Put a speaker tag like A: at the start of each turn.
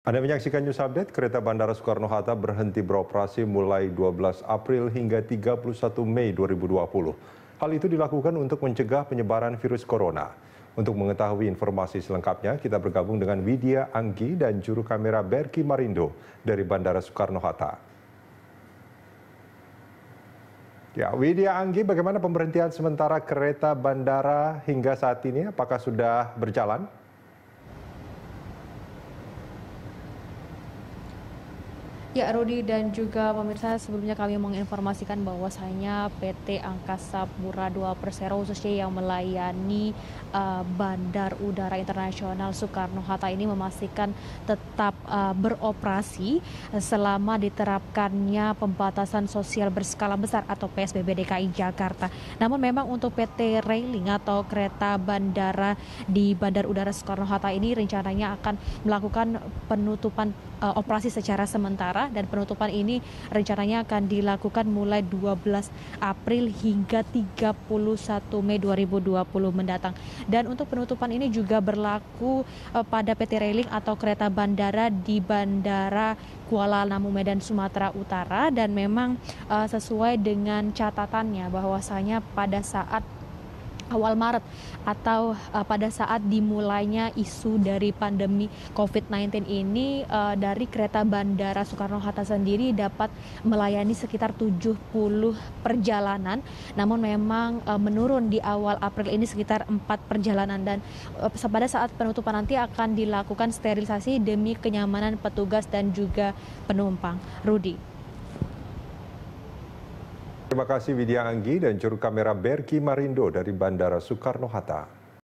A: Anda menyaksikan news update, kereta Bandara Soekarno-Hatta berhenti beroperasi mulai 12 April hingga 31 Mei 2020. Hal itu dilakukan untuk mencegah penyebaran virus corona. Untuk mengetahui informasi selengkapnya, kita bergabung dengan Widya Anggi dan juru kamera Berki Marindo dari Bandara Soekarno-Hatta. Ya, Widya Anggi, bagaimana pemberhentian sementara kereta bandara hingga saat ini? Apakah sudah berjalan?
B: Ya, Rudi dan juga pemirsa, sebelumnya kami menginformasikan bahwasanya PT Angkasa Pura II Persero khususnya yang melayani uh, Bandar Udara Internasional Soekarno-Hatta ini memastikan tetap uh, beroperasi selama diterapkannya pembatasan sosial berskala besar atau PSBB DKI Jakarta. Namun memang untuk PT Railing atau kereta bandara di Bandar Udara Soekarno-Hatta ini rencananya akan melakukan penutupan uh, operasi secara sementara dan penutupan ini rencananya akan dilakukan mulai 12 April hingga 31 Mei 2020 mendatang. Dan untuk penutupan ini juga berlaku eh, pada PT Railing atau kereta bandara di Bandara Kuala Namu Medan Sumatera Utara dan memang eh, sesuai dengan catatannya bahwasanya pada saat awal Maret atau uh, pada saat dimulainya isu dari pandemi COVID-19 ini uh, dari kereta Bandara Soekarno-Hatta sendiri dapat melayani sekitar 70 perjalanan namun memang uh, menurun di awal April ini sekitar 4 perjalanan dan uh, pada saat penutupan nanti akan dilakukan sterilisasi demi kenyamanan petugas dan juga penumpang. Rudi.
A: Terima kasih Widya Anggi dan juru kamera Berki Marindo dari Bandara Soekarno-Hatta.